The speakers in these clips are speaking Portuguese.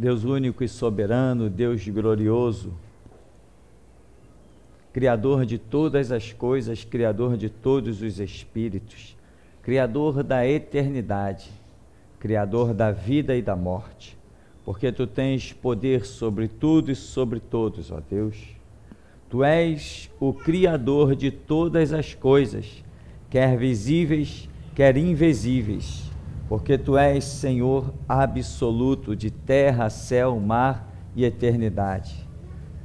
Deus único e soberano, Deus glorioso, Criador de todas as coisas, Criador de todos os espíritos, Criador da eternidade, Criador da vida e da morte, porque tu tens poder sobre tudo e sobre todos, ó Deus. Tu és o Criador de todas as coisas, quer visíveis, quer invisíveis porque tu és Senhor absoluto de terra, céu, mar e eternidade.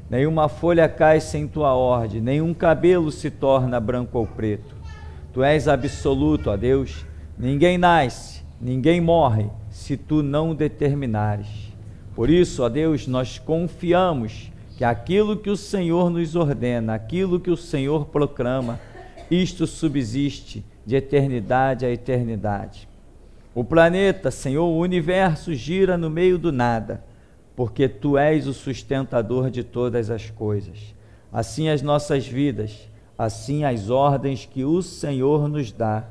Nenhuma folha cai sem tua ordem, nenhum cabelo se torna branco ou preto. Tu és absoluto, ó Deus. Ninguém nasce, ninguém morre, se tu não determinares. Por isso, ó Deus, nós confiamos que aquilo que o Senhor nos ordena, aquilo que o Senhor proclama, isto subsiste de eternidade a eternidade. O planeta, Senhor, o universo gira no meio do nada, porque tu és o sustentador de todas as coisas. Assim as nossas vidas, assim as ordens que o Senhor nos dá.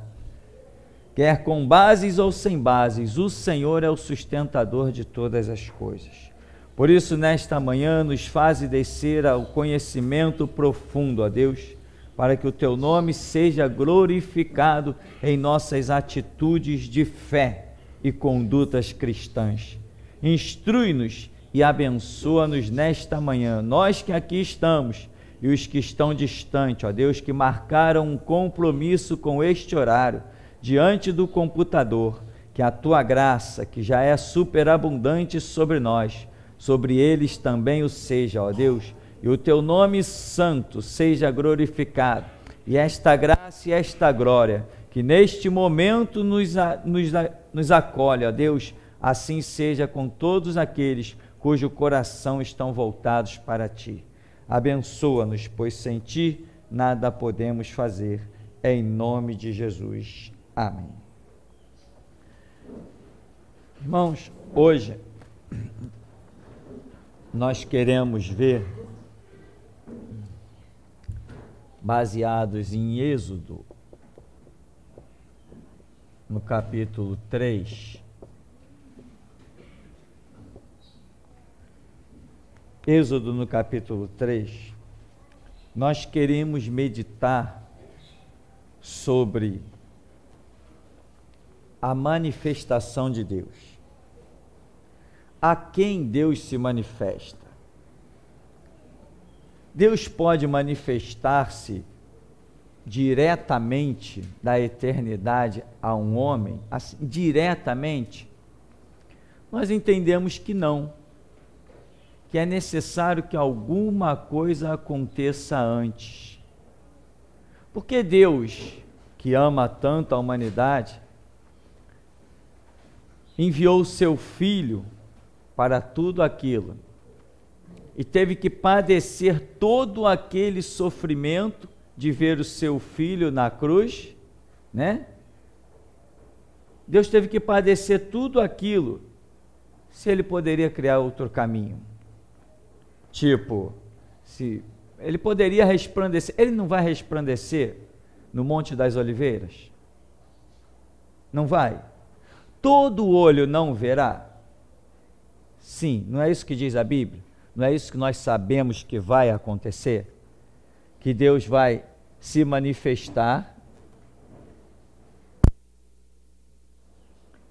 Quer com bases ou sem bases, o Senhor é o sustentador de todas as coisas. Por isso, nesta manhã, nos faze descer ao conhecimento profundo, ó Deus, para que o teu nome seja glorificado em nossas atitudes de fé e condutas cristãs. Instrui-nos e abençoa-nos nesta manhã, nós que aqui estamos e os que estão distantes, ó Deus, que marcaram um compromisso com este horário diante do computador, que a tua graça, que já é superabundante sobre nós, sobre eles também o seja, ó Deus e o teu nome santo seja glorificado, e esta graça e esta glória que neste momento nos, nos, nos acolhe, ó Deus, assim seja com todos aqueles cujo coração estão voltados para ti. Abençoa-nos, pois sem ti nada podemos fazer. É em nome de Jesus. Amém. Irmãos, hoje nós queremos ver baseados em Êxodo, no capítulo 3. Êxodo no capítulo 3, nós queremos meditar sobre a manifestação de Deus. A quem Deus se manifesta? Deus pode manifestar-se diretamente da eternidade a um homem? Assim, diretamente? Nós entendemos que não. Que é necessário que alguma coisa aconteça antes. Porque Deus, que ama tanto a humanidade, enviou o seu filho para tudo aquilo e teve que padecer todo aquele sofrimento de ver o seu filho na cruz, né? Deus teve que padecer tudo aquilo se ele poderia criar outro caminho. Tipo, se ele poderia resplandecer, ele não vai resplandecer no Monte das Oliveiras? Não vai. Todo olho não verá? Sim, não é isso que diz a Bíblia? Não é isso que nós sabemos que vai acontecer? Que Deus vai se manifestar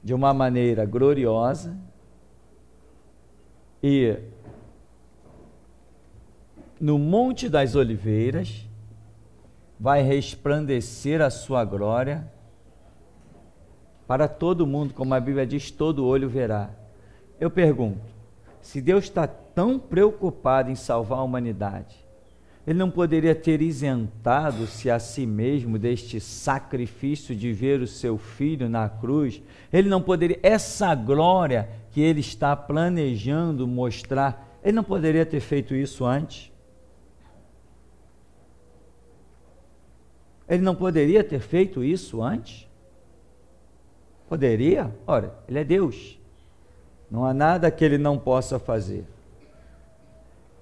de uma maneira gloriosa e no Monte das Oliveiras vai resplandecer a sua glória para todo mundo, como a Bíblia diz, todo olho verá. Eu pergunto: se Deus está tão preocupado em salvar a humanidade, ele não poderia ter isentado-se a si mesmo deste sacrifício de ver o seu filho na cruz. Ele não poderia, essa glória que ele está planejando mostrar, ele não poderia ter feito isso antes. Ele não poderia ter feito isso antes? Poderia? Ora, ele é Deus. Não há nada que ele não possa fazer.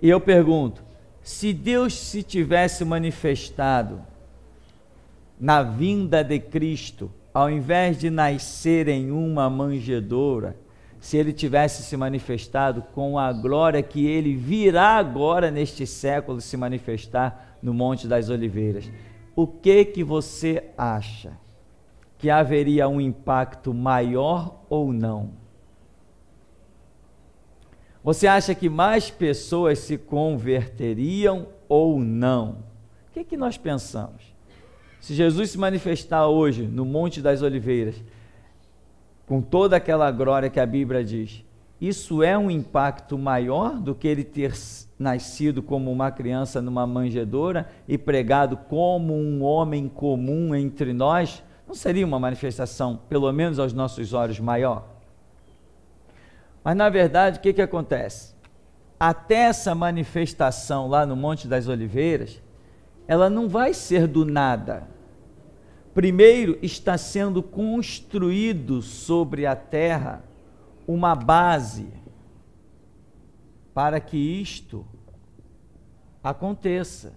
E eu pergunto: se Deus se tivesse manifestado na vinda de Cristo, ao invés de nascer em uma manjedoura, se ele tivesse se manifestado com a glória que ele virá agora neste século se manifestar no Monte das Oliveiras, o que que você acha? Que haveria um impacto maior ou não? Você acha que mais pessoas se converteriam ou não? O que, é que nós pensamos? Se Jesus se manifestar hoje no Monte das Oliveiras, com toda aquela glória que a Bíblia diz, isso é um impacto maior do que ele ter nascido como uma criança numa manjedoura e pregado como um homem comum entre nós? Não seria uma manifestação, pelo menos aos nossos olhos, maior? Mas na verdade, o que, que acontece? Até essa manifestação lá no Monte das Oliveiras, ela não vai ser do nada. Primeiro, está sendo construído sobre a terra uma base para que isto aconteça.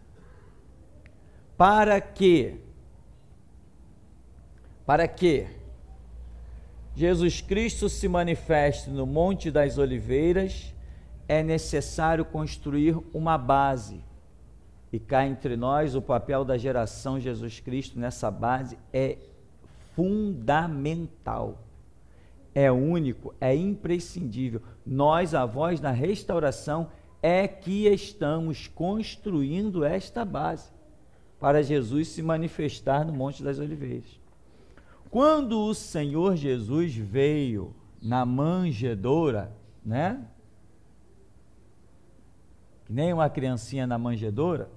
Para que? Para que? Jesus Cristo se manifeste no Monte das Oliveiras, é necessário construir uma base. E cá entre nós, o papel da geração Jesus Cristo nessa base é fundamental. É único, é imprescindível. Nós, avós da restauração, é que estamos construindo esta base para Jesus se manifestar no Monte das Oliveiras. Quando o Senhor Jesus veio na manjedoura, né? nem uma criancinha na manjedoura,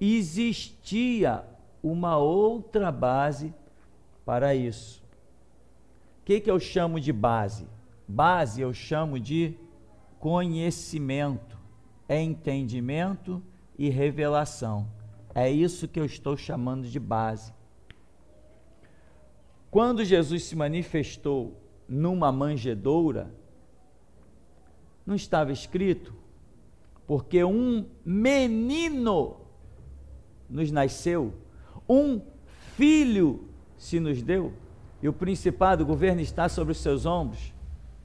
existia uma outra base para isso. O que, que eu chamo de base? Base eu chamo de conhecimento, é entendimento e revelação. É isso que eu estou chamando de base. Quando Jesus se manifestou numa manjedoura, não estava escrito, porque um menino nos nasceu, um filho se nos deu, e o principado, o governo está sobre os seus ombros,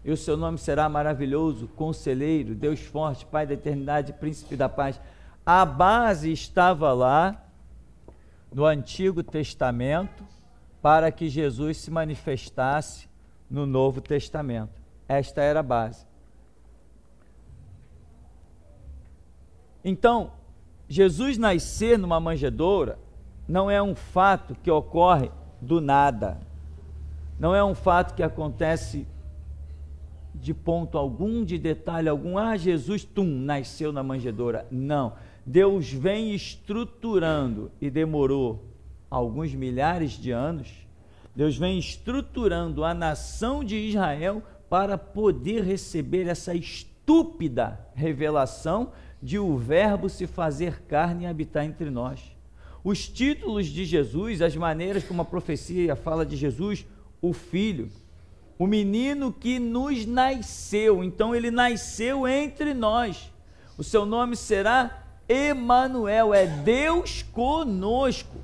e o seu nome será maravilhoso, conselheiro, Deus forte, Pai da eternidade, príncipe da paz. A base estava lá no Antigo Testamento para que Jesus se manifestasse no Novo Testamento. Esta era a base. Então, Jesus nascer numa manjedoura não é um fato que ocorre do nada. Não é um fato que acontece de ponto algum, de detalhe algum. Ah, Jesus, tum, nasceu na manjedoura. Não. Deus vem estruturando e demorou alguns milhares de anos, Deus vem estruturando a nação de Israel para poder receber essa estúpida revelação de o Verbo se fazer carne e habitar entre nós. Os títulos de Jesus, as maneiras como a profecia fala de Jesus, o Filho, o menino que nos nasceu. Então ele nasceu entre nós. O seu nome será Emanuel, é Deus conosco.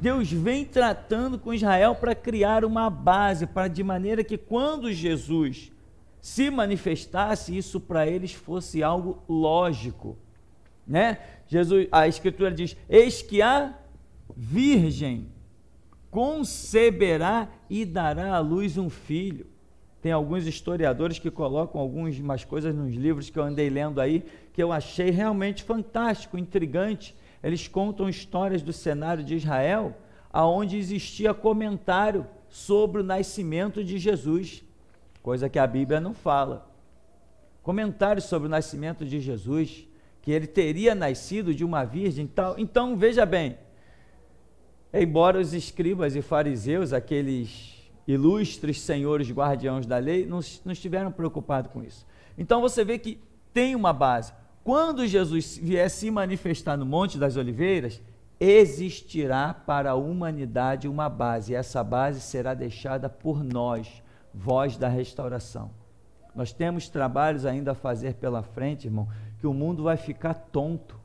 Deus vem tratando com Israel para criar uma base, para de maneira que quando Jesus se manifestasse, isso para eles fosse algo lógico, né? Jesus, a escritura diz: "Eis que a virgem conceberá e dará à luz um filho". Tem alguns historiadores que colocam algumas coisas nos livros que eu andei lendo aí, que eu achei realmente fantástico, intrigante eles contam histórias do cenário de Israel, aonde existia comentário sobre o nascimento de Jesus, coisa que a Bíblia não fala. Comentários sobre o nascimento de Jesus, que ele teria nascido de uma virgem tal. Então, veja bem, embora os escribas e fariseus, aqueles ilustres senhores guardiões da lei, não, não estiveram preocupados com isso. Então você vê que tem uma base. Quando Jesus vier se manifestar no Monte das Oliveiras, existirá para a humanidade uma base, e essa base será deixada por nós, voz da restauração. Nós temos trabalhos ainda a fazer pela frente, irmão, que o mundo vai ficar tonto.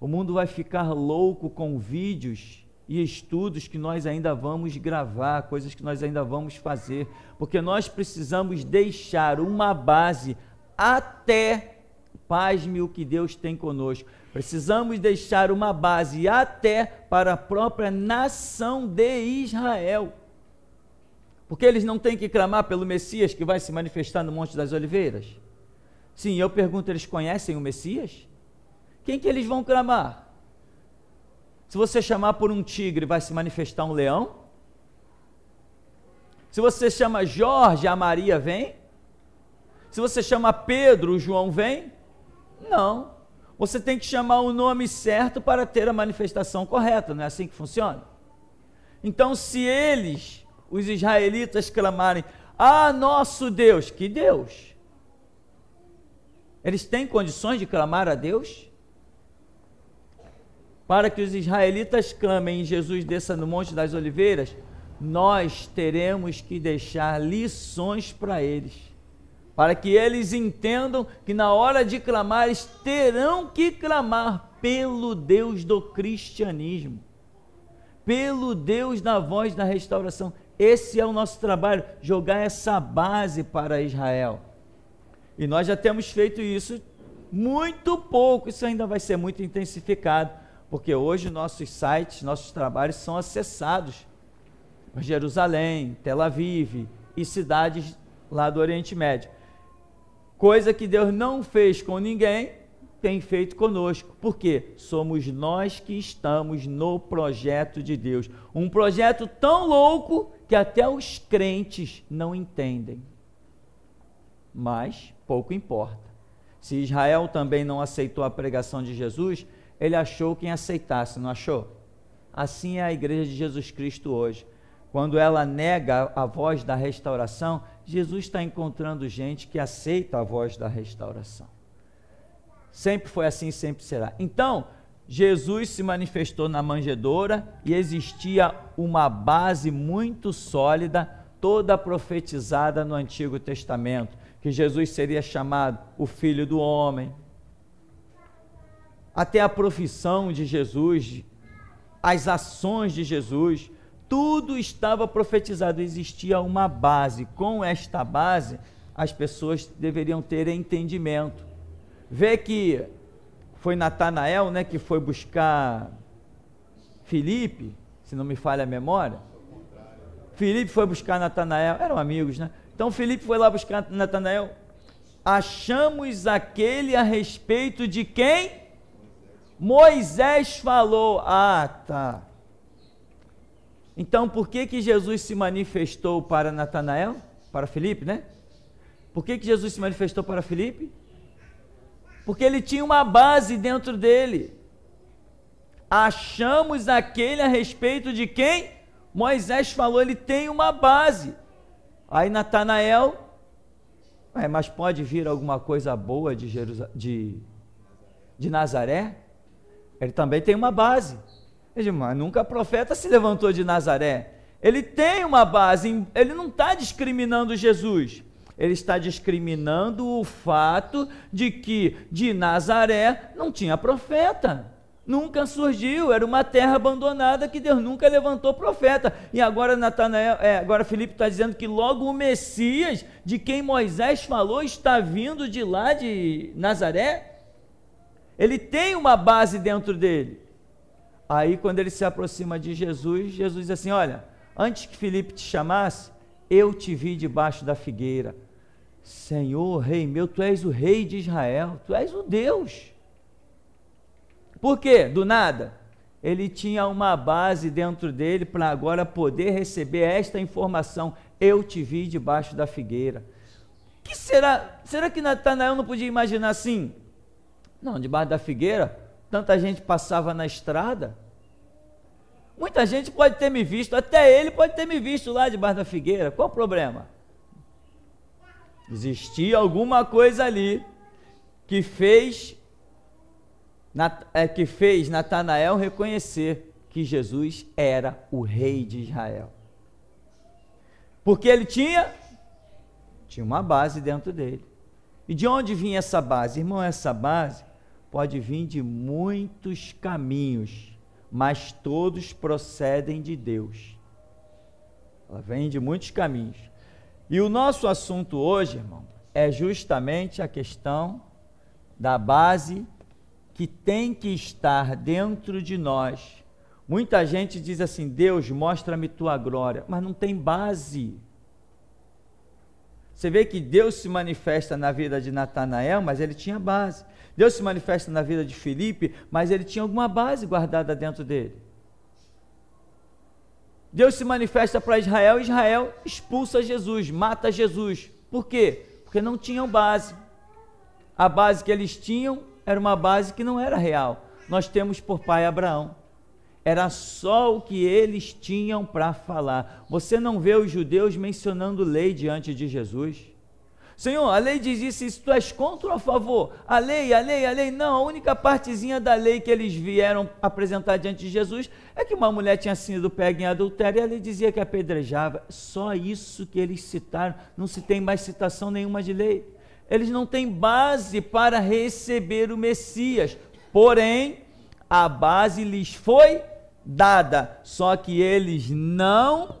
O mundo vai ficar louco com vídeos e estudos que nós ainda vamos gravar, coisas que nós ainda vamos fazer, porque nós precisamos deixar uma base até pasme o que Deus tem conosco. Precisamos deixar uma base até para a própria nação de Israel. Porque eles não têm que clamar pelo Messias que vai se manifestar no Monte das Oliveiras? Sim, eu pergunto, eles conhecem o Messias? Quem que eles vão clamar? Se você chamar por um tigre, vai se manifestar um leão? Se você chama Jorge, a Maria vem? Se você chama Pedro, o João vem? Não. Você tem que chamar o nome certo para ter a manifestação correta, não é assim que funciona? Então, se eles, os israelitas, clamarem: Ah, nosso Deus, que Deus? Eles têm condições de clamar a Deus? Para que os israelitas clamem e Jesus desça no Monte das Oliveiras, nós teremos que deixar lições para eles para que eles entendam que na hora de clamar, eles terão que clamar pelo Deus do cristianismo, pelo Deus da voz da restauração. Esse é o nosso trabalho, jogar essa base para Israel. E nós já temos feito isso muito pouco, isso ainda vai ser muito intensificado, porque hoje nossos sites, nossos trabalhos são acessados Jerusalém, Tel Aviv e cidades lá do Oriente Médio. Coisa que Deus não fez com ninguém, tem feito conosco. porque Somos nós que estamos no projeto de Deus. Um projeto tão louco que até os crentes não entendem. Mas pouco importa. Se Israel também não aceitou a pregação de Jesus, ele achou quem aceitasse, não achou? Assim é a igreja de Jesus Cristo hoje. Quando ela nega a voz da restauração, Jesus está encontrando gente que aceita a voz da restauração. Sempre foi assim, sempre será. Então, Jesus se manifestou na manjedoura e existia uma base muito sólida, toda profetizada no Antigo Testamento, que Jesus seria chamado o Filho do Homem. Até a profissão de Jesus, as ações de Jesus, tudo estava profetizado, existia uma base. Com esta base, as pessoas deveriam ter entendimento. Vê que foi Natanael, né, que foi buscar Felipe, se não me falha a memória. Felipe foi buscar Natanael, eram amigos, né? Então Felipe foi lá buscar Natanael. Achamos aquele a respeito de quem? Moisés falou. Ah, tá. Então, por que que Jesus se manifestou para Natanael? Para Felipe, né? Por que que Jesus se manifestou para Felipe? Porque ele tinha uma base dentro dele. Achamos aquele a respeito de quem Moisés falou, ele tem uma base. Aí Natanael, é, mas pode vir alguma coisa boa de, Jerusal... de, de Nazaré? Ele também tem uma base. Veja, mas nunca profeta se levantou de Nazaré. Ele tem uma base, ele não está discriminando Jesus. Ele está discriminando o fato de que de Nazaré não tinha profeta nunca surgiu, era uma terra abandonada que Deus nunca levantou profeta. E agora Natanael, é, agora Filipe está dizendo que logo o Messias, de quem Moisés falou, está vindo de lá de Nazaré. Ele tem uma base dentro dele. Aí quando ele se aproxima de Jesus, Jesus diz assim: Olha, antes que Felipe te chamasse, eu te vi debaixo da figueira. Senhor, rei meu, tu és o rei de Israel, tu és o Deus. Por quê? Do nada. Ele tinha uma base dentro dele para agora poder receber esta informação. Eu te vi debaixo da figueira. Que será? Será que Natanael não podia imaginar assim? Não, debaixo da figueira, tanta gente passava na estrada. Muita gente pode ter me visto, até ele pode ter me visto lá debaixo da figueira. Qual o problema? Existia alguma coisa ali que fez é, que fez Natanael reconhecer que Jesus era o rei de Israel. Porque ele tinha tinha uma base dentro dele. E de onde vinha essa base? Irmão, essa base pode vir de muitos caminhos, mas todos procedem de Deus. Ela vem de muitos caminhos. E o nosso assunto hoje, irmão, é justamente a questão da base que tem que estar dentro de nós. Muita gente diz assim: Deus, mostra-me tua glória, mas não tem base. Você vê que Deus se manifesta na vida de Natanael, mas ele tinha base. Deus se manifesta na vida de Felipe, mas ele tinha alguma base guardada dentro dele. Deus se manifesta para Israel, Israel expulsa Jesus, mata Jesus. Por quê? Porque não tinham base. A base que eles tinham era uma base que não era real. Nós temos por pai Abraão. Era só o que eles tinham para falar. Você não vê os judeus mencionando lei diante de Jesus? Senhor, a lei diz isso, isso tu és contra ou a favor? A lei, a lei, a lei. Não, a única partezinha da lei que eles vieram apresentar diante de Jesus é que uma mulher tinha sido pega em adultério e a lei dizia que apedrejava. Só isso que eles citaram. Não se tem mais citação nenhuma de lei. Eles não têm base para receber o Messias. Porém, a base lhes foi dada, só que eles não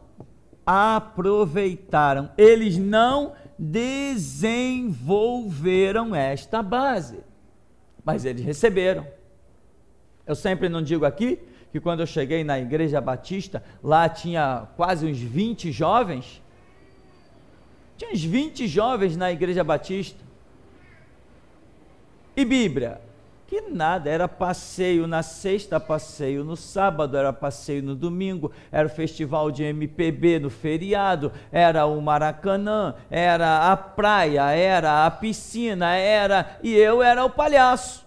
aproveitaram. Eles não desenvolveram esta base. Mas eles receberam. Eu sempre não digo aqui que quando eu cheguei na igreja batista, lá tinha quase uns 20 jovens. Tinha uns 20 jovens na igreja batista. E Bíblia? Que nada, era passeio na sexta, passeio no sábado, era passeio no domingo, era o festival de MPB no feriado, era o Maracanã, era a praia, era a piscina, era. E eu era o palhaço.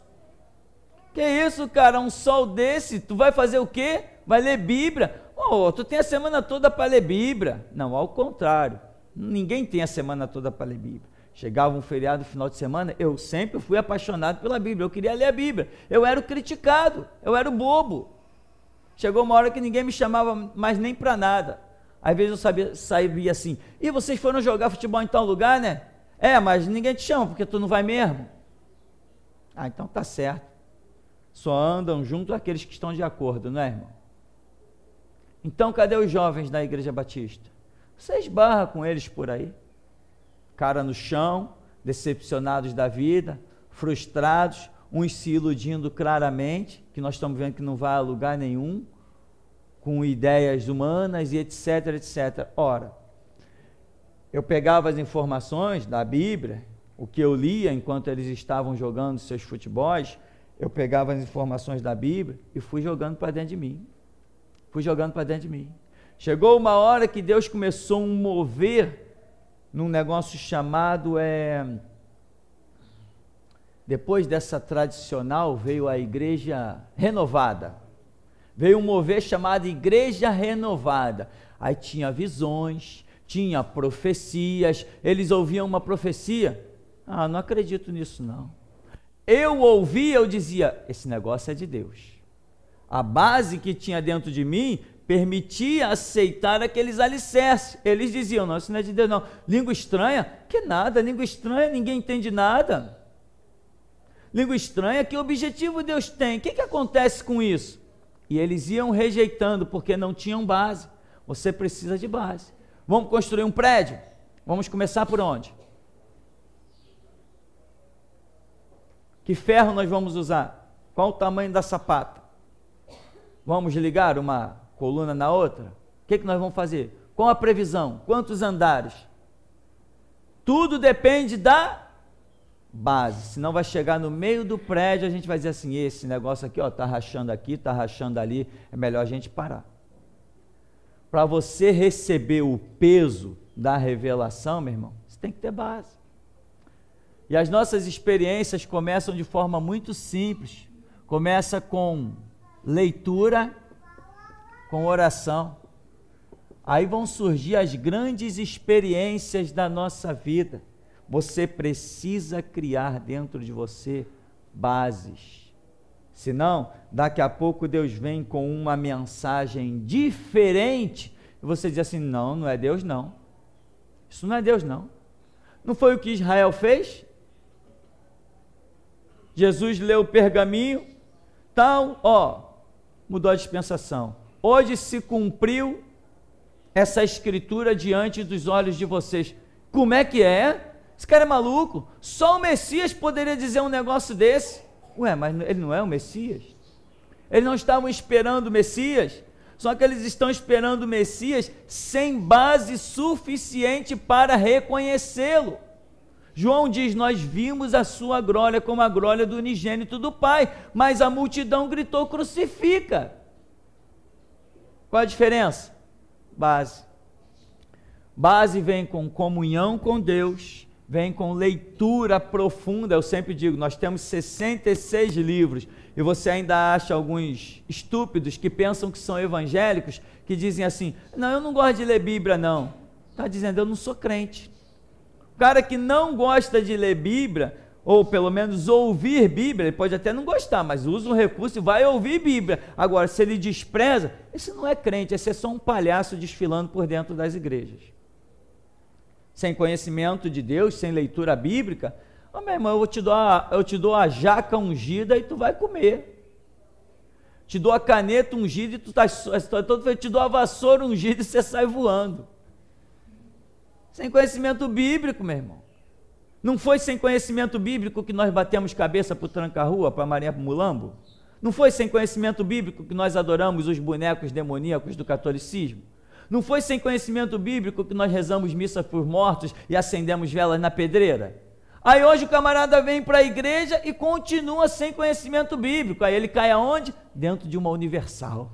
Que isso, cara? Um sol desse, tu vai fazer o quê? Vai ler Bíblia? Oh, tu tem a semana toda para ler Bíblia. Não, ao contrário. Ninguém tem a semana toda para ler Bíblia. Chegava um feriado, final de semana, eu sempre fui apaixonado pela Bíblia. Eu queria ler a Bíblia. Eu era o criticado, eu era o bobo. Chegou uma hora que ninguém me chamava mais nem para nada. Às vezes eu sabia, sabia assim: e vocês foram jogar futebol em tal lugar, né? É, mas ninguém te chama porque tu não vai mesmo. Ah, então tá certo. Só andam junto aqueles que estão de acordo, não é, irmão? Então cadê os jovens da Igreja Batista? Você esbarra com eles por aí cara no chão, decepcionados da vida, frustrados, uns se iludindo claramente, que nós estamos vendo que não vai a lugar nenhum, com ideias humanas e etc, etc. Ora, eu pegava as informações da Bíblia, o que eu lia enquanto eles estavam jogando seus futebols, eu pegava as informações da Bíblia e fui jogando para dentro de mim. Fui jogando para dentro de mim. Chegou uma hora que Deus começou a mover num negócio chamado é depois dessa tradicional veio a igreja renovada. Veio um mover chamado igreja renovada. Aí tinha visões, tinha profecias, eles ouviam uma profecia. Ah, não acredito nisso não. Eu ouvia, eu dizia, esse negócio é de Deus. A base que tinha dentro de mim permitia aceitar aqueles alicerces. Eles diziam: não, isso não é de Deus, não. Língua estranha? Que nada, língua estranha, ninguém entende nada. Língua estranha, que objetivo Deus tem? O que, que acontece com isso? E eles iam rejeitando porque não tinham base. Você precisa de base. Vamos construir um prédio? Vamos começar por onde? Que ferro nós vamos usar? Qual o tamanho da sapata? Vamos ligar uma coluna na outra, o que, que nós vamos fazer? Qual a previsão? Quantos andares? Tudo depende da base. Senão vai chegar no meio do prédio, a gente vai dizer assim: esse negócio aqui, ó, tá rachando aqui, tá rachando ali, é melhor a gente parar. Para você receber o peso da revelação, meu irmão, você tem que ter base. E as nossas experiências começam de forma muito simples. Começa com leitura com oração. Aí vão surgir as grandes experiências da nossa vida. Você precisa criar dentro de você bases. Senão, daqui a pouco Deus vem com uma mensagem diferente e você diz assim: não, não é Deus, não. Isso não é Deus, não. Não foi o que Israel fez? Jesus leu o pergaminho, tal, então, ó, mudou a dispensação. Hoje se cumpriu essa escritura diante dos olhos de vocês. Como é que é? Esse cara é maluco. Só o Messias poderia dizer um negócio desse. Ué, mas ele não é o Messias? Eles não estavam esperando o Messias, só que eles estão esperando o Messias sem base suficiente para reconhecê-lo. João diz: Nós vimos a sua glória como a glória do unigênito do Pai, mas a multidão gritou: Crucifica! Qual a diferença? Base. Base vem com comunhão com Deus, vem com leitura profunda. Eu sempre digo, nós temos 66 livros e você ainda acha alguns estúpidos que pensam que são evangélicos que dizem assim: "Não, eu não gosto de ler Bíblia não". Tá dizendo, eu não sou crente. O cara que não gosta de ler Bíblia ou pelo menos ouvir Bíblia, ele pode até não gostar, mas usa um recurso e vai ouvir Bíblia. Agora, se ele despreza, esse não é crente, esse é só um palhaço desfilando por dentro das igrejas. Sem conhecimento de Deus, sem leitura bíblica, oh, meu irmão, eu, te dou a, eu te dou a jaca ungida e tu vai comer. Te dou a caneta ungida e tu tá, tá todo te dou a vassoura ungida e você sai voando. Sem conhecimento bíblico, meu irmão. Não foi sem conhecimento bíblico que nós batemos cabeça para o tranca-rua, para a Mulambo? Não foi sem conhecimento bíblico que nós adoramos os bonecos demoníacos do catolicismo? Não foi sem conhecimento bíblico que nós rezamos missa por mortos e acendemos velas na pedreira? Aí hoje o camarada vem para a igreja e continua sem conhecimento bíblico. Aí ele cai aonde? Dentro de uma universal.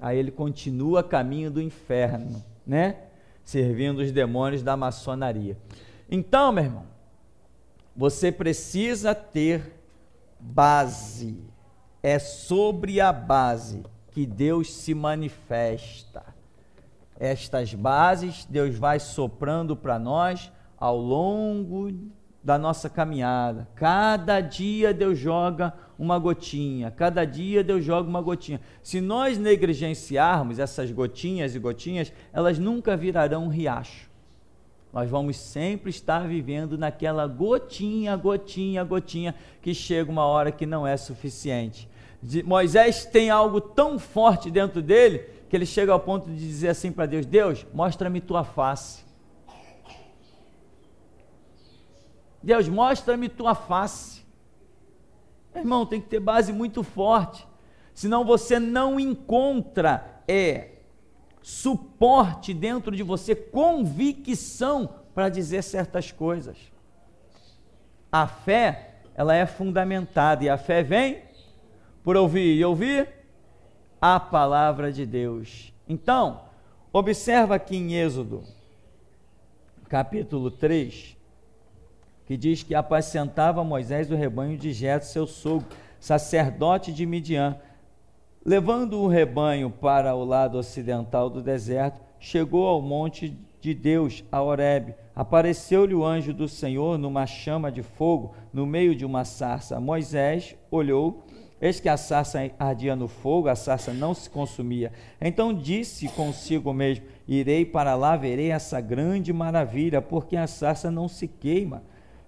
Aí ele continua caminho do inferno, né? servindo os demônios da maçonaria. Então, meu irmão, você precisa ter base. É sobre a base que Deus se manifesta. Estas bases Deus vai soprando para nós ao longo da nossa caminhada. Cada dia Deus joga uma gotinha. Cada dia Deus joga uma gotinha. Se nós negligenciarmos essas gotinhas e gotinhas, elas nunca virarão um riacho. Nós vamos sempre estar vivendo naquela gotinha, gotinha, gotinha, que chega uma hora que não é suficiente. Moisés tem algo tão forte dentro dele que ele chega ao ponto de dizer assim para Deus: Deus, mostra-me tua face. Deus, mostra-me tua face. Irmão, tem que ter base muito forte. Senão você não encontra é, suporte dentro de você, convicção para dizer certas coisas. A fé, ela é fundamentada e a fé vem por ouvir e ouvir a palavra de Deus. Então, observa aqui em Êxodo, capítulo 3, que diz que apacentava Moisés o rebanho de Jetro, seu sogro, sacerdote de Midian. Levando o rebanho para o lado ocidental do deserto, chegou ao monte de Deus, a Horeb. Apareceu-lhe o anjo do Senhor numa chama de fogo, no meio de uma sarça. Moisés olhou, eis que a sarça ardia no fogo, a sarça não se consumia. Então disse consigo mesmo: Irei para lá, verei essa grande maravilha, porque a sarça não se queima.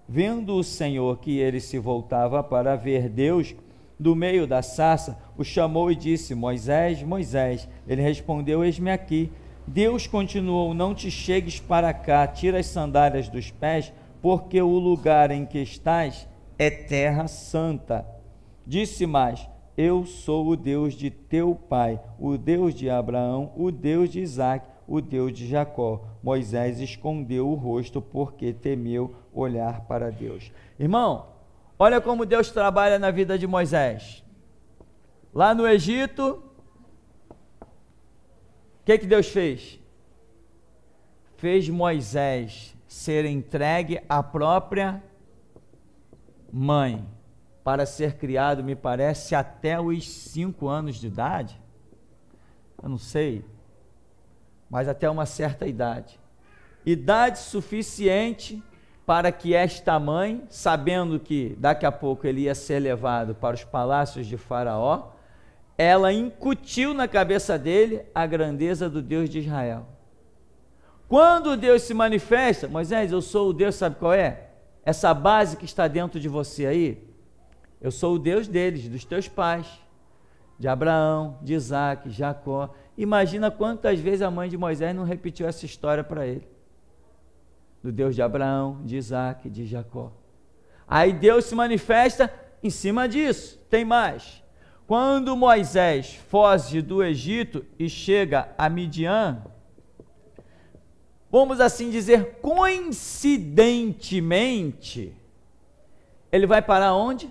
Vendo o Senhor que ele se voltava para ver Deus, do meio da sarça, o chamou e disse: Moisés, Moisés. Ele respondeu: Eis-me aqui. Deus continuou: Não te chegues para cá, tira as sandálias dos pés, porque o lugar em que estás é terra santa. Disse mais: Eu sou o Deus de teu pai, o Deus de Abraão, o Deus de Isaque o Deus de Jacó. Moisés escondeu o rosto porque temeu olhar para Deus. Irmão, olha como Deus trabalha na vida de Moisés. Lá no Egito, o que, que Deus fez? Fez Moisés ser entregue à própria mãe para ser criado, me parece, até os cinco anos de idade. Eu não sei, mas até uma certa idade. Idade suficiente para que esta mãe, sabendo que daqui a pouco ele ia ser levado para os palácios de Faraó, ela incutiu na cabeça dele a grandeza do Deus de Israel. Quando Deus se manifesta, Moisés, eu sou o Deus, sabe qual é? Essa base que está dentro de você aí, eu sou o Deus deles, dos teus pais, de Abraão, de Isaac, Jacó. Imagina quantas vezes a mãe de Moisés não repetiu essa história para ele. Do Deus de Abraão, de Isaac, de Jacó. Aí Deus se manifesta em cima disso. Tem mais. Quando Moisés foge do Egito e chega a Midian, vamos assim dizer, coincidentemente, ele vai parar onde?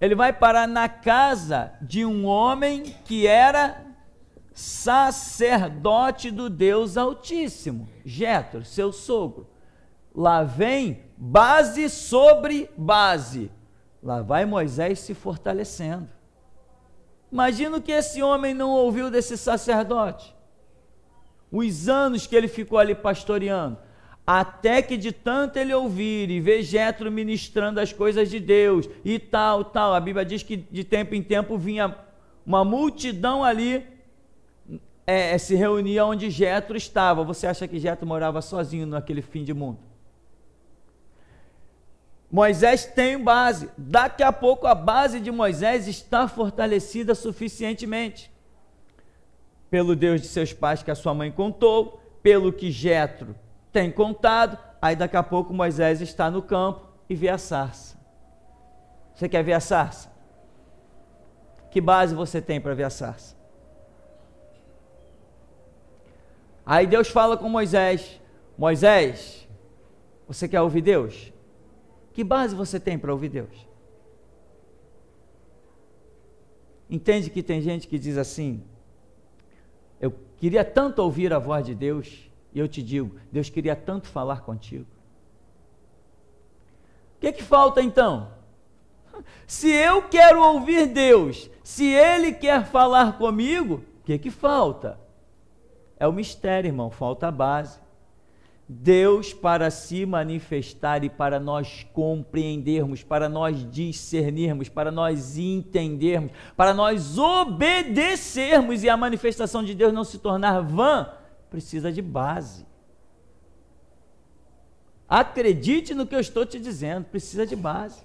ele vai parar na casa de um homem que era sacerdote do Deus Altíssimo, Jetro, seu sogro. Lá vem base sobre base. Lá vai Moisés se fortalecendo. Imagino que esse homem não ouviu desse sacerdote. Os anos que ele ficou ali pastoreando, até que de tanto ele ouvir e ver Jetro ministrando as coisas de Deus e tal, tal. A Bíblia diz que de tempo em tempo vinha uma multidão ali é, é, se reunia onde Jetro estava. Você acha que Jetro morava sozinho naquele fim de mundo? Moisés tem base. Daqui a pouco a base de Moisés está fortalecida suficientemente pelo Deus de seus pais que a sua mãe contou, pelo que Jetro tem contado, aí daqui a pouco Moisés está no campo e vê a sarça. Você quer ver a sarça? Que base você tem para ver a sarça? Aí Deus fala com Moisés: Moisés, você quer ouvir Deus? Que base você tem para ouvir Deus? Entende que tem gente que diz assim: Eu queria tanto ouvir a voz de Deus e eu te digo, Deus queria tanto falar contigo. O que, é que falta então? Se eu quero ouvir Deus, se Ele quer falar comigo, o que, é que falta? É o mistério, irmão, falta a base. Deus para se manifestar e para nós compreendermos, para nós discernirmos, para nós entendermos, para nós obedecermos e a manifestação de Deus não se tornar vã, precisa de base. Acredite no que eu estou te dizendo, precisa de base.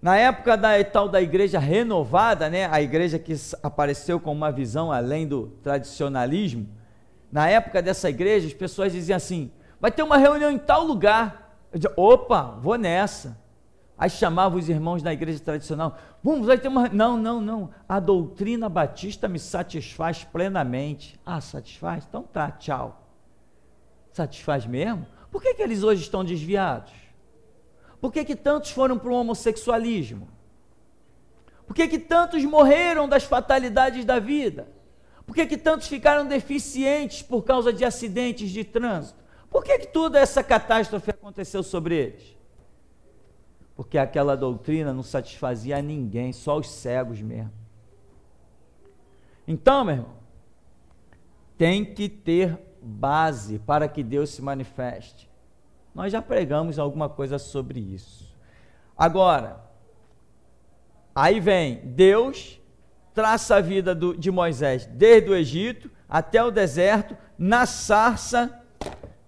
Na época da tal da igreja renovada, né, a igreja que apareceu com uma visão além do tradicionalismo, na época dessa igreja, as pessoas diziam assim: vai ter uma reunião em tal lugar. Eu dizia, opa, vou nessa. Aí chamava os irmãos da igreja tradicional. Vamos, aí tem uma. Não, não, não. A doutrina batista me satisfaz plenamente. Ah, satisfaz? Então tá, tchau. Satisfaz mesmo? Por que, que eles hoje estão desviados? Por que, que tantos foram para o homossexualismo? Por que, que tantos morreram das fatalidades da vida? Por que, que tantos ficaram deficientes por causa de acidentes de trânsito? Por que, que toda essa catástrofe aconteceu sobre eles? porque aquela doutrina não satisfazia a ninguém, só os cegos mesmo. Então, meu irmão, tem que ter base para que Deus se manifeste. Nós já pregamos alguma coisa sobre isso. Agora, aí vem Deus traça a vida do, de Moisés desde o Egito até o deserto, na sarça,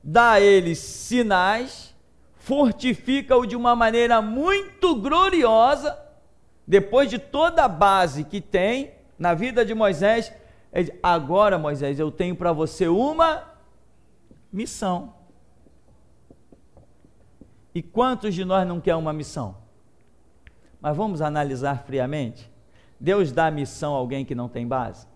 dá a eles sinais fortifica-o de uma maneira muito gloriosa, depois de toda a base que tem na vida de Moisés. Ele é diz, Agora, Moisés, eu tenho para você uma missão. E quantos de nós não quer uma missão? Mas vamos analisar friamente. Deus dá missão a alguém que não tem base?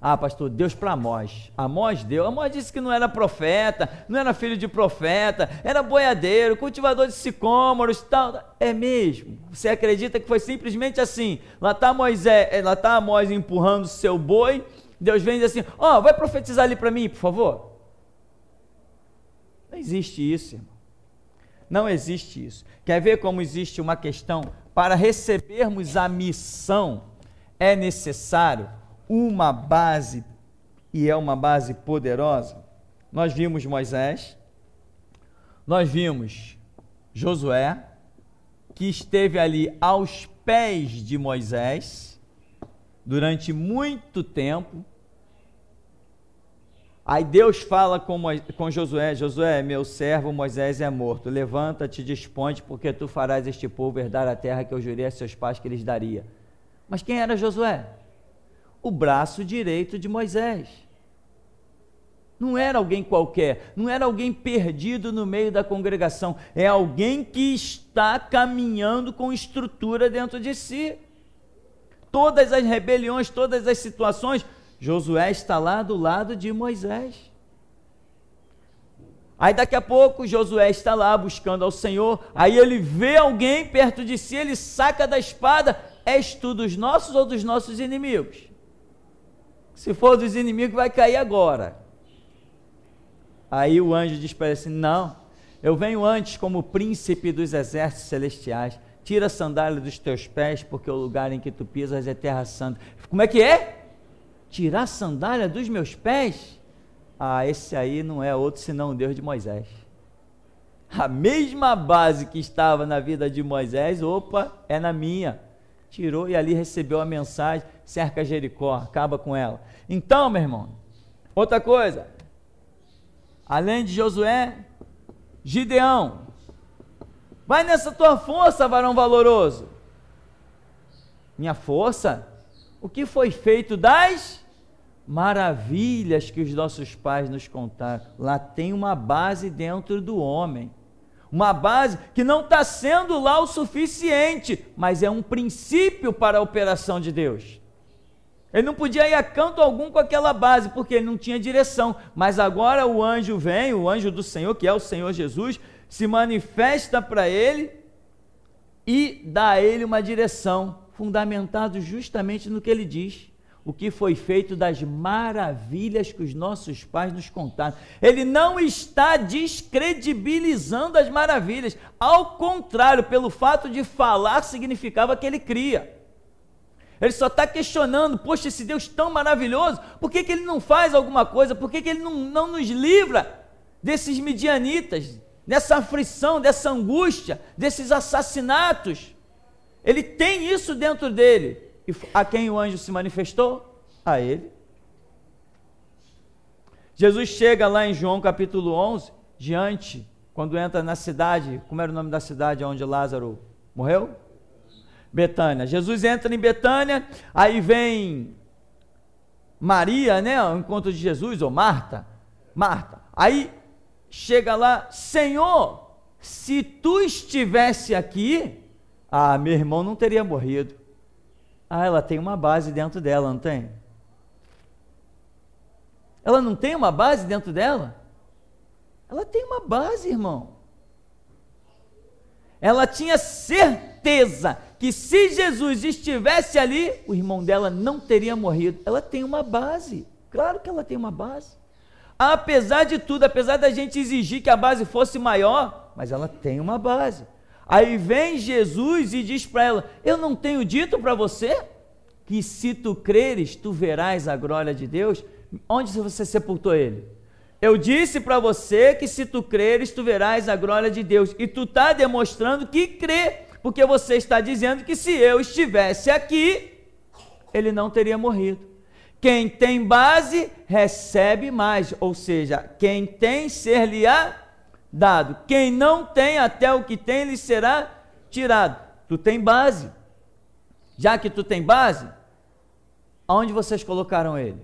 Ah, pastor, Deus para Amós. Amós deu. Amós disse que não era profeta, não era filho de profeta, era boiadeiro, cultivador de sicômoros tal. É mesmo. Você acredita que foi simplesmente assim? Lá está Moisés, eh, lá está Amós empurrando seu boi. Deus vem e diz assim: Ó, oh, vai profetizar ali para mim, por favor. Não existe isso, irmão. Não existe isso. Quer ver como existe uma questão? Para recebermos a missão, é necessário uma base, e é uma base poderosa. Nós vimos Moisés, nós vimos Josué, que esteve ali aos pés de Moisés durante muito tempo. Aí Deus fala com, Moisés, com Josué: Josué, meu servo Moisés é morto. Levanta-te, desponte, porque tu farás este povo herdar a terra que eu jurei a seus pais que lhes daria. Mas quem era Josué? o braço direito de Moisés. Não era alguém qualquer, não era alguém perdido no meio da congregação, é alguém que está caminhando com estrutura dentro de si. Todas as rebeliões, todas as situações, Josué está lá do lado de Moisés. Aí daqui a pouco Josué está lá buscando ao Senhor, aí ele vê alguém perto de si, ele saca da espada, és tu dos nossos ou dos nossos inimigos? Se for dos inimigos, vai cair agora. Aí o anjo diz para ele assim: Não, eu venho antes como príncipe dos exércitos celestiais. Tira a sandália dos teus pés, porque o lugar em que tu pisas é terra santa. Como é que é? Tirar a sandália dos meus pés? Ah, esse aí não é outro senão o Deus de Moisés. A mesma base que estava na vida de Moisés, opa, é na minha tirou e ali recebeu a mensagem, cerca Jericó, acaba com ela. Então, meu irmão, outra coisa, além de Josué, Gideão, vai nessa tua força, varão valoroso. Minha força? O que foi feito das maravilhas que os nossos pais nos contaram? Lá tem uma base dentro do homem uma base que não está sendo lá o suficiente, mas é um princípio para a operação de Deus. Ele não podia ir a canto algum com aquela base, porque ele não tinha direção. Mas agora o anjo vem, o anjo do Senhor, que é o Senhor Jesus, se manifesta para ele e dá a ele uma direção, fundamentado justamente no que ele diz o que foi feito das maravilhas que os nossos pais nos contaram. Ele não está descredibilizando as maravilhas. Ao contrário, pelo fato de falar, significava que ele cria. Ele só está questionando, poxa, esse Deus tão maravilhoso, por que, que ele não faz alguma coisa? Por que, que ele não, não nos livra desses midianitas, dessa aflição, dessa angústia, desses assassinatos? Ele tem isso dentro dele. E a quem o anjo se manifestou? A ele. Jesus chega lá em João capítulo 11, diante, quando entra na cidade, como era o nome da cidade onde Lázaro morreu? Betânia. Jesus entra em Betânia, aí vem Maria, né, ao encontro de Jesus, ou Marta. Marta. Aí chega lá, Senhor, se tu estivesse aqui, ah, meu irmão não teria morrido. Ah, ela tem uma base dentro dela, não tem? Ela não tem uma base dentro dela? Ela tem uma base, irmão. Ela tinha certeza que se Jesus estivesse ali, o irmão dela não teria morrido. Ela tem uma base. Claro que ela tem uma base. Apesar de tudo, apesar da gente exigir que a base fosse maior, mas ela tem uma base. Aí vem Jesus e diz para ela: Eu não tenho dito para você que se tu creres, tu verás a glória de Deus? Onde você sepultou ele? Eu disse para você que se tu creres, tu verás a glória de Deus. E tu está demonstrando que crê, porque você está dizendo que se eu estivesse aqui, ele não teria morrido. Quem tem base, recebe mais. Ou seja, quem tem ser-lhe-á dado. Quem não tem, até o que tem lhe será tirado. Tu tem base. Já que tu tem base, aonde vocês colocaram ele?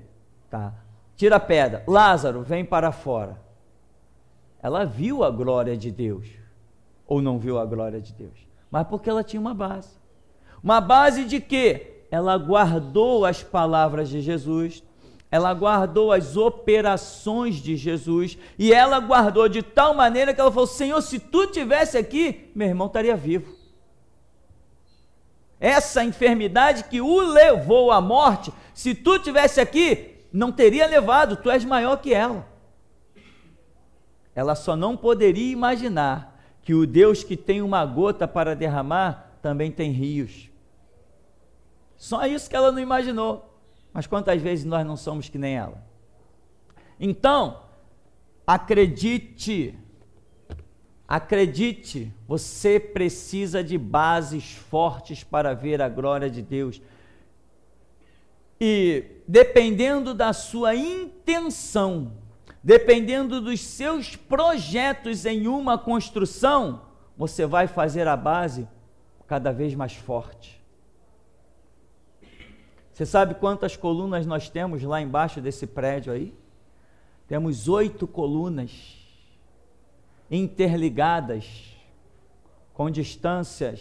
Tá. Tira a pedra. Lázaro, vem para fora. Ela viu a glória de Deus ou não viu a glória de Deus, mas porque ela tinha uma base. Uma base de quê? Ela guardou as palavras de Jesus, ela guardou as operações de Jesus e ela guardou de tal maneira que ela falou: Senhor, se tu tivesse aqui, meu irmão estaria vivo. Essa enfermidade que o levou à morte, se tu tivesse aqui, não teria levado, tu és maior que ela. Ela só não poderia imaginar que o Deus que tem uma gota para derramar também tem rios. Só isso que ela não imaginou. Mas quantas vezes nós não somos que nem ela? Então, acredite, acredite, você precisa de bases fortes para ver a glória de Deus. E dependendo da sua intenção, dependendo dos seus projetos em uma construção, você vai fazer a base cada vez mais forte. Você sabe quantas colunas nós temos lá embaixo desse prédio aí? Temos oito colunas interligadas, com distâncias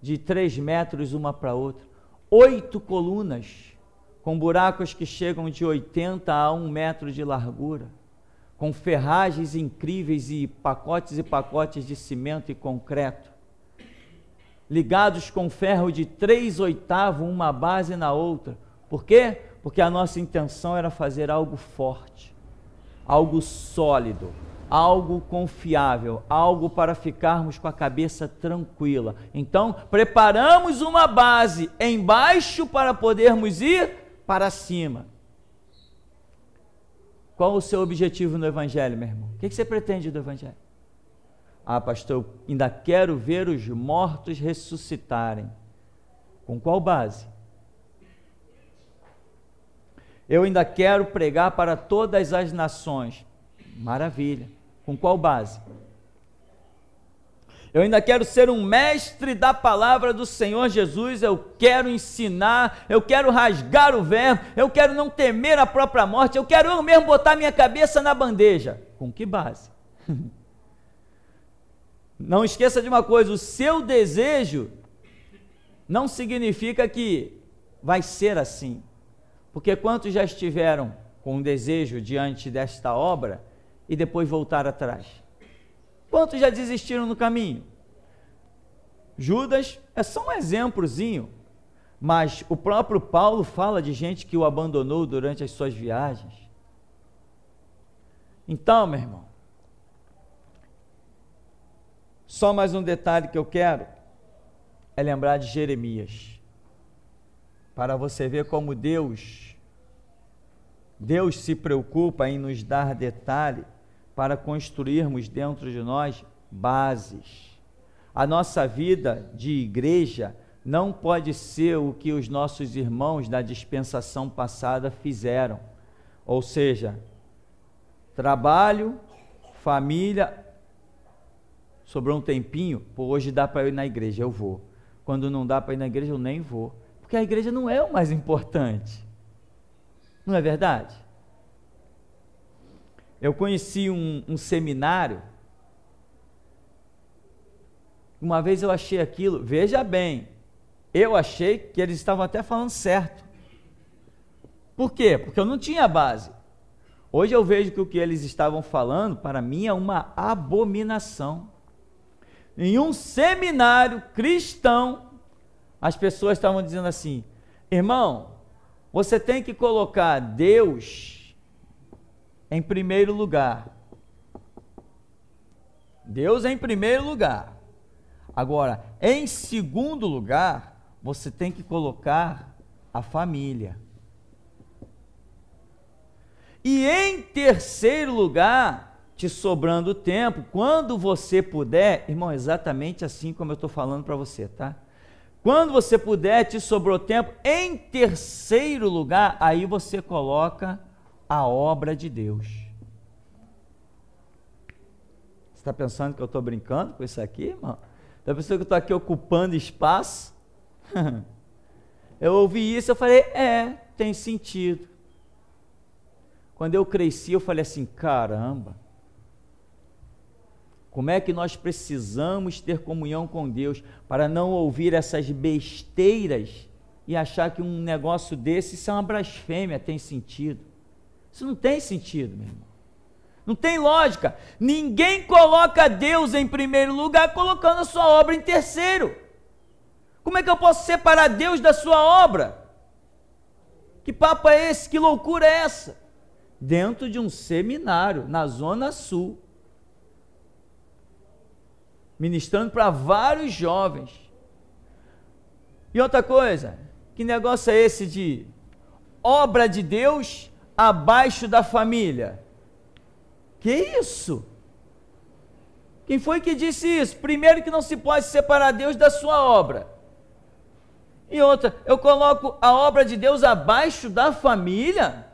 de três metros uma para outra. Oito colunas, com buracos que chegam de 80 a um metro de largura, com ferragens incríveis e pacotes e pacotes de cimento e concreto ligados com ferro de três oitavos, uma base na outra. Por quê? Porque a nossa intenção era fazer algo forte, algo sólido, algo confiável, algo para ficarmos com a cabeça tranquila. Então, preparamos uma base embaixo para podermos ir para cima. Qual o seu objetivo no Evangelho, meu irmão? O que você pretende do Evangelho? Ah, pastor, eu ainda quero ver os mortos ressuscitarem. Com qual base? Eu ainda quero pregar para todas as nações. Maravilha. Com qual base? Eu ainda quero ser um mestre da palavra do Senhor Jesus. Eu quero ensinar, eu quero rasgar o verbo, eu quero não temer a própria morte, eu quero eu mesmo botar minha cabeça na bandeja. Com que base? Não esqueça de uma coisa: o seu desejo não significa que vai ser assim. Porque quantos já estiveram com um desejo diante desta obra e depois voltaram atrás? Quantos já desistiram no caminho? Judas é só um exemplozinho, mas o próprio Paulo fala de gente que o abandonou durante as suas viagens. Então, meu irmão, só mais um detalhe que eu quero é lembrar de Jeremias. Para você ver como Deus Deus se preocupa em nos dar detalhe para construirmos dentro de nós bases. A nossa vida de igreja não pode ser o que os nossos irmãos da dispensação passada fizeram. Ou seja, trabalho, família, sobrou um tempinho, pô, hoje dá para ir na igreja, eu vou. Quando não dá para ir na igreja, eu nem vou. Porque a igreja não é o mais importante. Não é verdade? Eu conheci um, um seminário. Uma vez eu achei aquilo, veja bem, eu achei que eles estavam até falando certo. Por quê? Porque eu não tinha base. Hoje eu vejo que o que eles estavam falando, para mim, é uma abominação em um seminário cristão, as pessoas estavam dizendo assim: irmão, você tem que colocar Deus em primeiro lugar. Deus em primeiro lugar. Agora, em segundo lugar, você tem que colocar a família. E em terceiro lugar, te sobrando tempo, quando você puder, irmão, exatamente assim como eu estou falando para você, tá? Quando você puder, te sobrou tempo, em terceiro lugar, aí você coloca a obra de Deus. Você está pensando que eu estou brincando com isso aqui, irmão? Está pensando que eu estou aqui ocupando espaço? eu ouvi isso, eu falei, é, tem sentido. Quando eu cresci, eu falei assim, caramba como é que nós precisamos ter comunhão com Deus para não ouvir essas besteiras e achar que um negócio desse isso é uma blasfêmia, tem sentido? Isso não tem sentido, meu irmão. Não tem lógica. Ninguém coloca Deus em primeiro lugar colocando a sua obra em terceiro. Como é que eu posso separar Deus da sua obra? Que papo é esse? Que loucura é essa? Dentro de um seminário na Zona Sul, ministrando para vários jovens. E outra coisa, que negócio é esse de obra de Deus abaixo da família? Que isso? Quem foi que disse isso? Primeiro que não se pode separar Deus da sua obra. E outra, eu coloco a obra de Deus abaixo da família?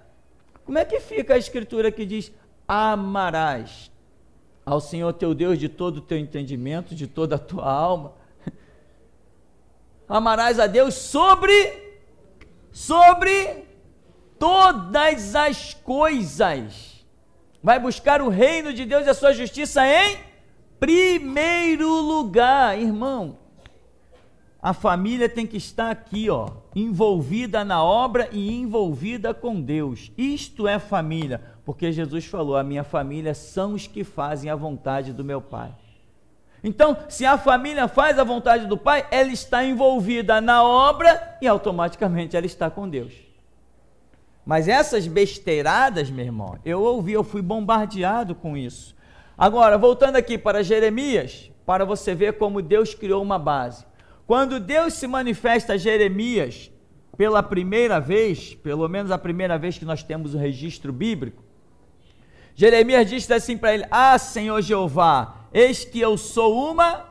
Como é que fica a escritura que diz amarás ao Senhor teu Deus de todo o teu entendimento, de toda a tua alma. Amarás a Deus sobre sobre todas as coisas. Vai buscar o reino de Deus e a sua justiça em primeiro lugar, irmão. A família tem que estar aqui, ó envolvida na obra e envolvida com Deus. Isto é família, porque Jesus falou: a minha família são os que fazem a vontade do meu Pai. Então, se a família faz a vontade do Pai, ela está envolvida na obra e automaticamente ela está com Deus. Mas essas besteiradas, meu irmão, eu ouvi, eu fui bombardeado com isso. Agora, voltando aqui para Jeremias, para você ver como Deus criou uma base. Quando Deus se manifesta a Jeremias pela primeira vez, pelo menos a primeira vez que nós temos o um registro bíblico, Jeremias diz assim para ele: Ah, Senhor Jeová, eis que eu sou uma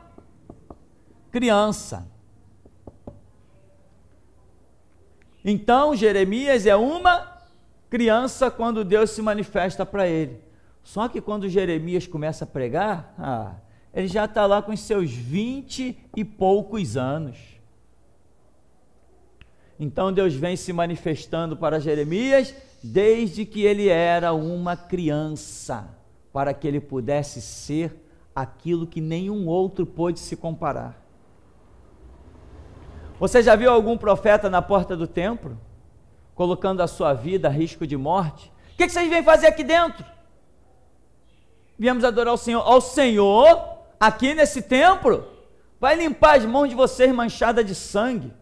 criança. Então, Jeremias é uma criança quando Deus se manifesta para ele. Só que quando Jeremias começa a pregar, ah, ele já está lá com os seus vinte e poucos anos. Então Deus vem se manifestando para Jeremias desde que ele era uma criança, para que ele pudesse ser aquilo que nenhum outro pôde se comparar. Você já viu algum profeta na porta do templo, colocando a sua vida a risco de morte? O que, vocês vêm fazer aqui dentro? Viemos adorar o Senhor. Ao Senhor aqui nesse templo, vai limpar as mãos de vocês manchadas de sangue.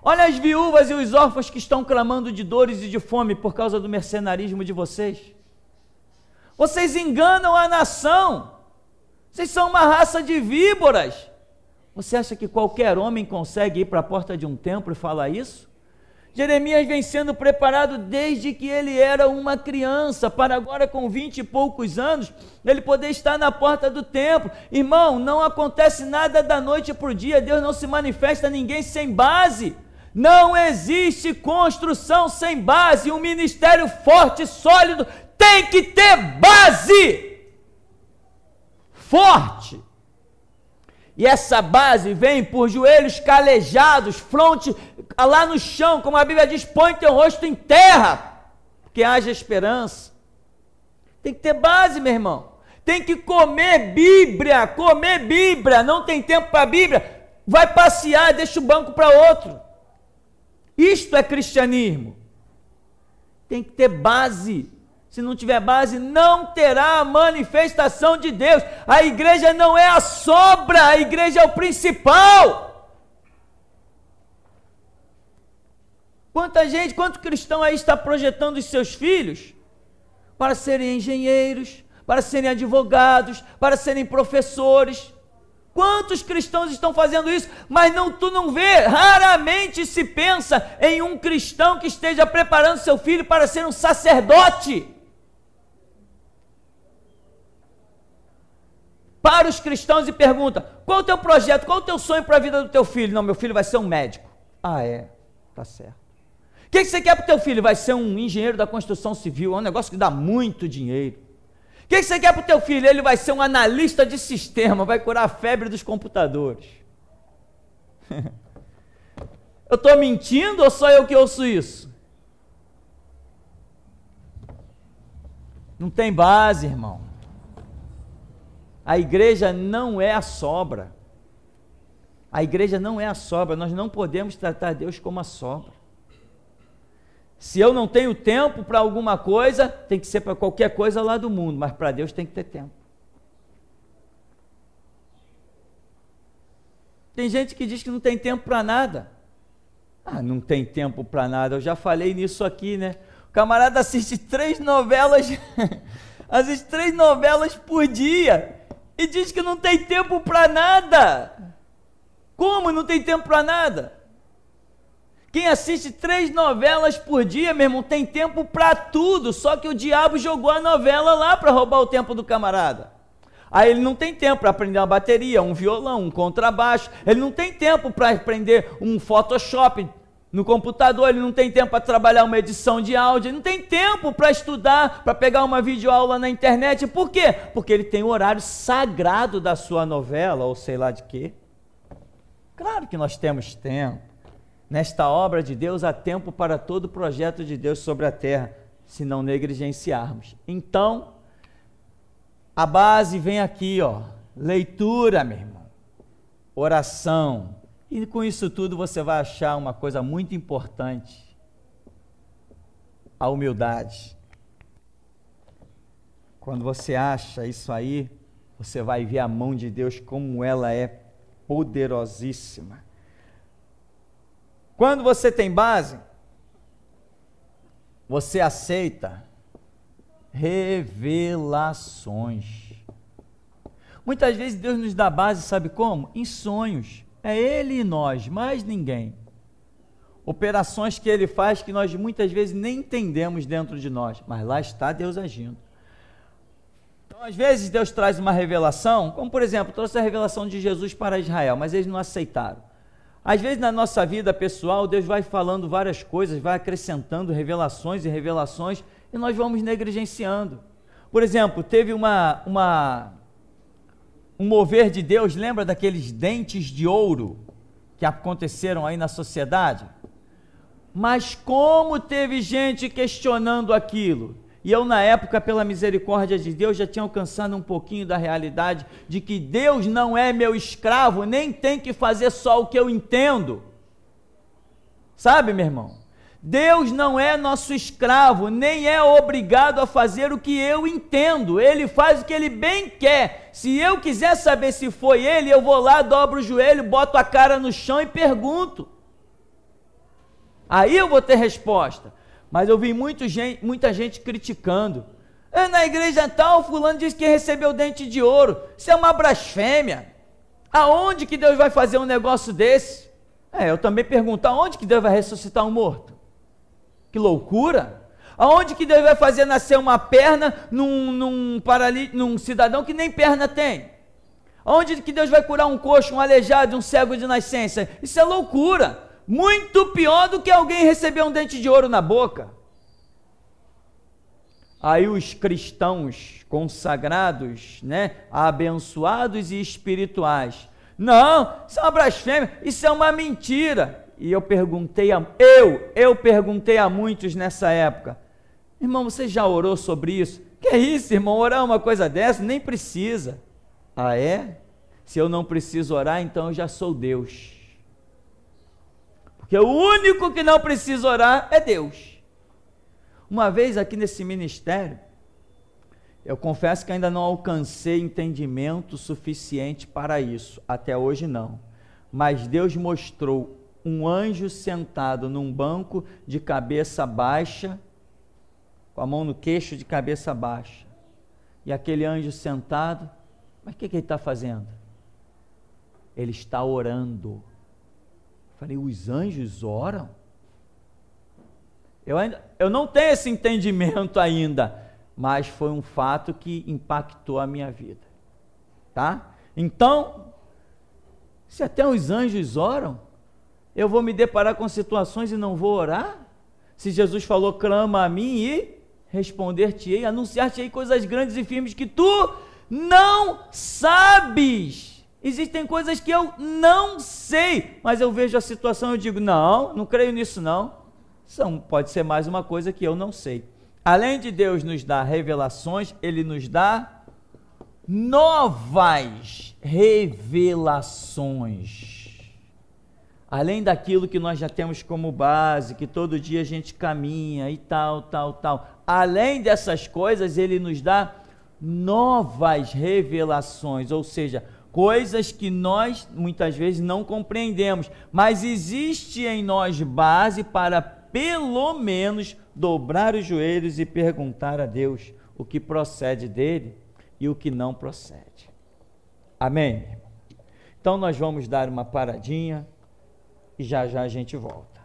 Olha as viúvas e os órfãos que estão clamando de dores e de fome por causa do mercenarismo de vocês. Vocês enganam a nação. Vocês são uma raça de víboras. Você acha que qualquer homem consegue ir para a porta de um templo e falar isso? Jeremias vem sendo preparado desde que ele era uma criança, para agora com vinte e poucos anos, ele poder estar na porta do templo. Irmão, não acontece nada da noite para o dia, Deus não se manifesta a ninguém sem base. Não existe construção sem base. Um ministério forte, sólido, tem que ter base. Forte. E essa base vem por joelhos calejados, fronte lá no chão, como a Bíblia diz: põe teu rosto em terra, porque haja esperança. Tem que ter base, meu irmão. Tem que comer Bíblia, comer Bíblia. Não tem tempo para Bíblia. Vai passear, deixa o banco para outro. Isto é cristianismo. Tem que ter base se não tiver base, não terá a manifestação de Deus. A igreja não é a sobra, a igreja é o principal. Quanta gente, quanto cristão aí está projetando os seus filhos para serem engenheiros, para serem advogados, para serem professores? Quantos cristãos estão fazendo isso? Mas não tu não vê, raramente se pensa em um cristão que esteja preparando seu filho para ser um sacerdote. para os cristãos e pergunta: qual o teu projeto, qual o teu sonho para a vida do teu filho? Não, meu filho vai ser um médico. Ah, é, tá certo. O que, que você quer para o teu filho? Vai ser um engenheiro da construção civil, é um negócio que dá muito dinheiro. O que, que você quer para o teu filho? Ele vai ser um analista de sistema, vai curar a febre dos computadores. eu estou mentindo ou só eu que ouço isso? Não tem base, irmão. A igreja não é a sobra. A igreja não é a sobra. Nós não podemos tratar Deus como a sobra. Se eu não tenho tempo para alguma coisa, tem que ser para qualquer coisa lá do mundo, mas para Deus tem que ter tempo. Tem gente que diz que não tem tempo para nada. Ah, não tem tempo para nada. Eu já falei nisso aqui, né? O camarada assiste três novelas, assiste três novelas por dia. E diz que não tem tempo para nada. Como não tem tempo para nada? Quem assiste três novelas por dia, meu irmão, tem tempo para tudo. Só que o diabo jogou a novela lá para roubar o tempo do camarada. Aí ele não tem tempo para aprender uma bateria, um violão, um contrabaixo. Ele não tem tempo para aprender um Photoshop no computador ele não tem tempo para trabalhar uma edição de áudio, ele não tem tempo para estudar, para pegar uma videoaula na internet. Por quê? Porque ele tem o horário sagrado da sua novela, ou sei lá de quê. Claro que nós temos tempo. Nesta obra de Deus há tempo para todo projeto de Deus sobre a terra, se não negligenciarmos. Então, a base vem aqui, ó. Leitura, meu irmão. Oração, e com isso tudo você vai achar uma coisa muito importante: a humildade. Quando você acha isso aí, você vai ver a mão de Deus como ela é poderosíssima. Quando você tem base, você aceita revelações. Muitas vezes Deus nos dá base, sabe como? Em sonhos. É ele e nós, mais ninguém. Operações que ele faz que nós muitas vezes nem entendemos dentro de nós, mas lá está Deus agindo. Então, às vezes, Deus traz uma revelação, como por exemplo, trouxe a revelação de Jesus para Israel, mas eles não aceitaram. Às vezes, na nossa vida pessoal, Deus vai falando várias coisas, vai acrescentando revelações e revelações, e nós vamos negligenciando. Por exemplo, teve uma, uma um mover de Deus, lembra daqueles dentes de ouro que aconteceram aí na sociedade? Mas como teve gente questionando aquilo? E eu, na época, pela misericórdia de Deus, já tinha alcançado um pouquinho da realidade de que Deus não é meu escravo, nem tem que fazer só o que eu entendo. Sabe, meu irmão? Deus não é nosso escravo, nem é obrigado a fazer o que eu entendo. Ele faz o que ele bem quer. Se eu quiser saber se foi ele, eu vou lá, dobro o joelho, boto a cara no chão e pergunto. Aí eu vou ter resposta. Mas eu vi gente, muita gente criticando. É na igreja tal, fulano disse que recebeu dente de ouro. Isso é uma blasfêmia. Aonde que Deus vai fazer um negócio desse? É, eu também pergunto, aonde que Deus vai ressuscitar um morto? Que loucura! Aonde que Deus vai fazer nascer uma perna num, num, num cidadão que nem perna tem? Aonde que Deus vai curar um coxo, um aleijado, um cego de nascença? Isso é loucura! Muito pior do que alguém receber um dente de ouro na boca. Aí os cristãos consagrados, né, abençoados e espirituais. Não, isso é uma blasfêmia, isso é uma mentira e eu perguntei a eu, eu perguntei a muitos nessa época. Irmão, você já orou sobre isso? Que é isso, irmão? Orar uma coisa dessa nem precisa. Ah, é? Se eu não preciso orar, então eu já sou Deus. Porque o único que não precisa orar é Deus. Uma vez aqui nesse ministério, eu confesso que ainda não alcancei entendimento suficiente para isso, até hoje não. Mas Deus mostrou um anjo sentado num banco de cabeça baixa, com a mão no queixo de cabeça baixa. E aquele anjo sentado, mas o que, que ele está fazendo? Ele está orando. Falei, os anjos oram? Eu, ainda, eu não tenho esse entendimento ainda, mas foi um fato que impactou a minha vida. Tá? Então, se até os anjos oram, eu vou me deparar com situações e não vou orar? Se Jesus falou, clama a mim e responder-te-ei, anunciar-te-ei coisas grandes e firmes que tu não sabes. Existem coisas que eu não sei, mas eu vejo a situação e digo, não, não creio nisso não. São, pode ser mais uma coisa que eu não sei. Além de Deus nos dar revelações, Ele nos dá novas revelações além daquilo que nós já temos como base, que todo dia a gente caminha e tal, tal, tal, além dessas coisas, ele nos dá novas revelações, ou seja, coisas que nós muitas vezes não compreendemos, mas existe em nós base para pelo menos dobrar os joelhos e perguntar a Deus o que procede dele e o que não procede. Amém? Então nós vamos dar uma paradinha e já já a gente volta.